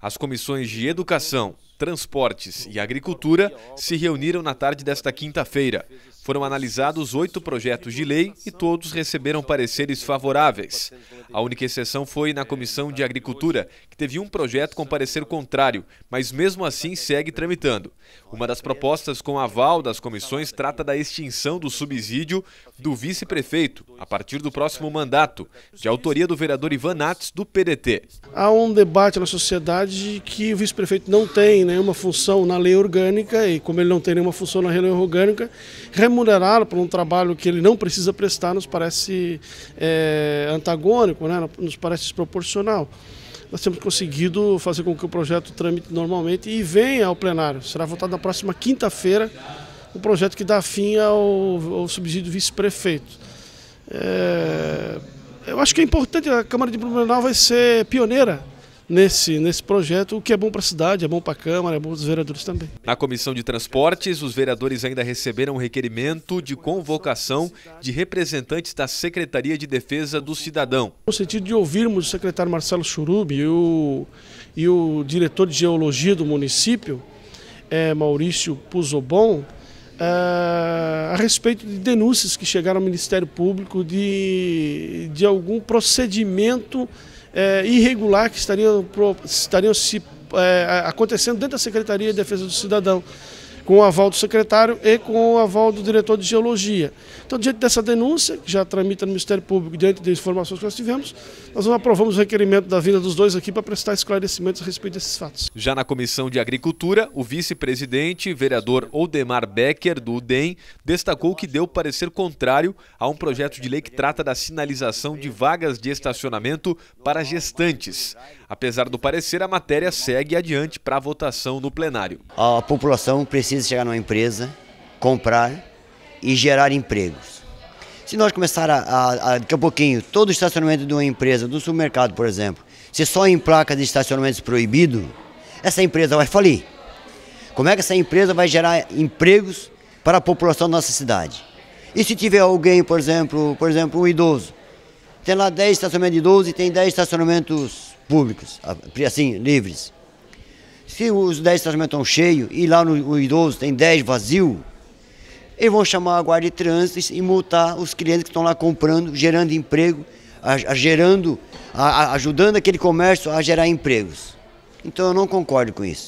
as comissões de Educação, Transportes e Agricultura se reuniram na tarde desta quinta-feira. Foram analisados oito projetos de lei e todos receberam pareceres favoráveis. A única exceção foi na Comissão de Agricultura, que teve um projeto com parecer contrário, mas mesmo assim segue tramitando. Uma das propostas com aval das comissões trata da extinção do subsídio do vice-prefeito, a partir do próximo mandato, de autoria do vereador Ivan Nats, do PDT. Há um debate na sociedade que o vice-prefeito não tem nenhuma função na lei orgânica e como ele não tem nenhuma função na lei orgânica, remunerá-lo por um trabalho que ele não precisa prestar nos parece é, antagônico, né? nos parece desproporcional. Nós temos conseguido fazer com que o projeto tramite normalmente e venha ao plenário. Será votado na próxima quinta-feira o um projeto que dá fim ao, ao subsídio vice-prefeito. É, eu acho que é importante, a Câmara de Blumenau vai ser pioneira nesse, nesse projeto, o que é bom para a cidade, é bom para a Câmara, é bom para os vereadores também. Na Comissão de Transportes, os vereadores ainda receberam um requerimento de convocação de representantes da Secretaria de Defesa do Cidadão. No sentido de ouvirmos o secretário Marcelo Churubi e o, e o diretor de Geologia do município, é, Maurício Puzobon, é, a respeito de denúncias que chegaram ao Ministério Público de, de algum procedimento é, irregular que estariam, estariam se, é, acontecendo dentro da Secretaria de Defesa do Cidadão com o aval do secretário e com o aval do diretor de geologia. Então, diante dessa denúncia, que já tramita no Ministério Público, diante das informações que nós tivemos, nós aprovamos o requerimento da vinda dos dois aqui para prestar esclarecimentos a respeito desses fatos. Já na Comissão de Agricultura, o vice-presidente, vereador Odemar Becker, do UDEM, destacou que deu parecer contrário a um projeto de lei que trata da sinalização de vagas de estacionamento para gestantes. Apesar do parecer, a matéria segue adiante para a votação no plenário. A população precisa precisa chegar numa empresa, comprar e gerar empregos. Se nós começar a, a, a, daqui a pouquinho, todo estacionamento de uma empresa, do supermercado, por exemplo, se só em placa de estacionamentos proibido, essa empresa vai falir. Como é que essa empresa vai gerar empregos para a população da nossa cidade? E se tiver alguém, por exemplo, por exemplo, um idoso, tem lá 10 estacionamentos de idosos e tem 10 estacionamentos públicos, assim, livres. Se os 10 estacionamentos estão cheios e lá no o idoso tem 10 vazio, eles vão chamar a guarda de trânsito e multar os clientes que estão lá comprando, gerando emprego, a, a, gerando, a, ajudando aquele comércio a gerar empregos. Então eu não concordo com isso.